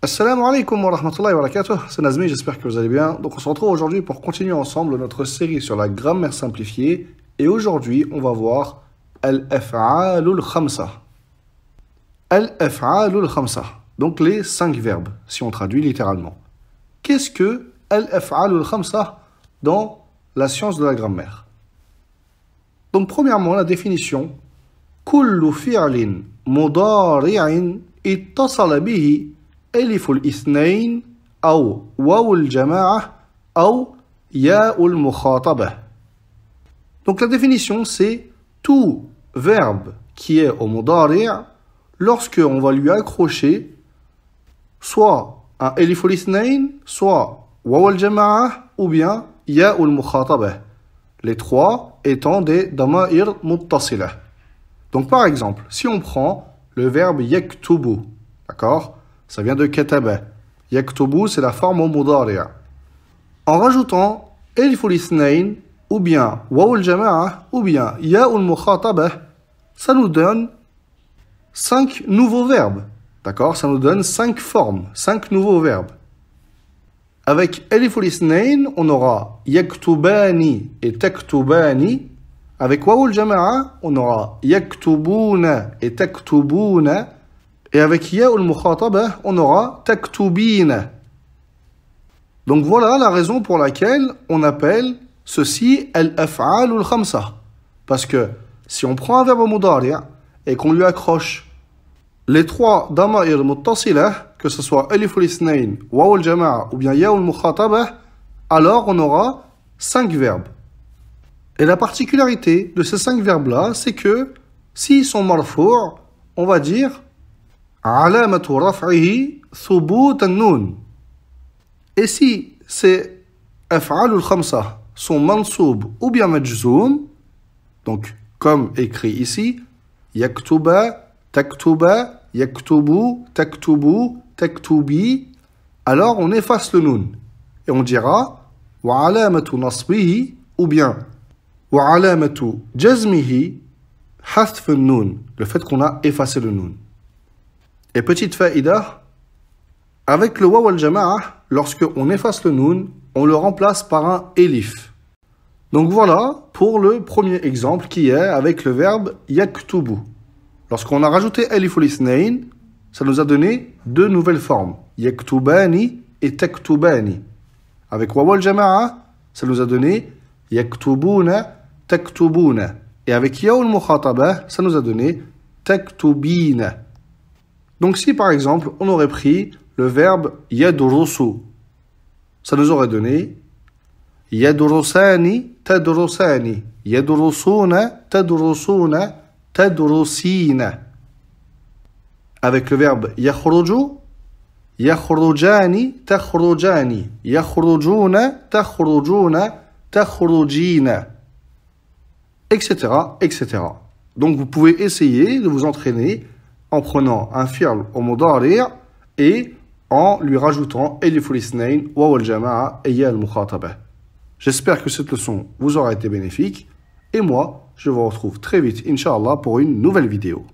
Assalamu alaikum wa rahmatullahi wa barakatuh, c'est Nazmi, j'espère que vous allez bien. Donc on se retrouve aujourd'hui pour continuer ensemble notre série sur la grammaire simplifiée. Et aujourd'hui, on va voir Al-Af'alul Khamsa. al Khamsa, donc les cinq verbes, si on traduit littéralement. Qu'est-ce que Al-Af'alul Khamsa dans la science de la grammaire Donc premièrement, la définition. Kullu fi'alin mudari'in ittasala bihi ألف الاثنين أو واو الجماعة أو ياء المخاطبة Donc la définition c'est tout verbe qui est au mudari' lorsque on va lui accrocher soit un Eliful-Isnain, soit waw al-jama'a ou bien ya al-mukhatabah. Les trois étant des dama'ir muttasilah. Donc par exemple, si on prend le verbe yaktubu, d'accord ça vient de kataba. Yaktubu, c'est la forme au mudari'a. En rajoutant elful isnain, ou bien waoul jama'a, ou bien ya'ul mukhatabah, ça nous donne cinq nouveaux verbes. D'accord Ça nous donne cinq formes, cinq nouveaux verbes. Avec eliful on aura yaktubani et taktubani. Avec waoul jama'a, on aura yaktubuna et taktubuna. Et avec ya ou on aura taktubina. Donc voilà la raison pour laquelle on appelle ceci al-af'al ou khamsa. Parce que si on prend un verbe mudari et qu'on lui accroche les trois dama'ir muttasilah, que ce soit alif ou waw al-jama'a ou bien ya ou alors on aura cinq verbes. Et la particularité de ces cinq verbes-là, c'est que s'ils sont marfou', on va dire علامة رفعه ثبوت النون Et si ces أفعال الخمسة sont mansoub ou bien majzoum, donc comme écrit ici, yaktuba, taktuba, yaktubu, taktubu, taktubi, alors on efface le nun et on dira wa alamatu nasbihi ou bien wa alamatu jazmihi hathf nun, le fait qu'on a effacé le nun. Et petite faïda, avec le waw al jamaa lorsque on efface le noun, on le remplace par un elif. Donc voilà pour le premier exemple qui est avec le verbe yaktubu. Lorsqu'on a rajouté elif ou ça nous a donné deux nouvelles formes, yaktubani et taktubani. Avec waw jamaa, ça nous a donné yaktubuna, taktubuna. Et avec yaw al mukhataba, ça nous a donné taktubina. Donc si par exemple on aurait pris le verbe yadrusu, ça nous aurait donné yadrusani tadrusani, yadrusuna tadrusuna tadrusina. Avec le verbe yakhruju, yakhrujani takhrujani, yakhrujuna takhrujuna takhrujina, etc., etc. Donc vous pouvez essayer de vous entraîner en prenant un fi'l au mudari' et en lui rajoutant wa J'espère que cette leçon vous aura été bénéfique et moi je vous retrouve très vite inshallah pour une nouvelle vidéo.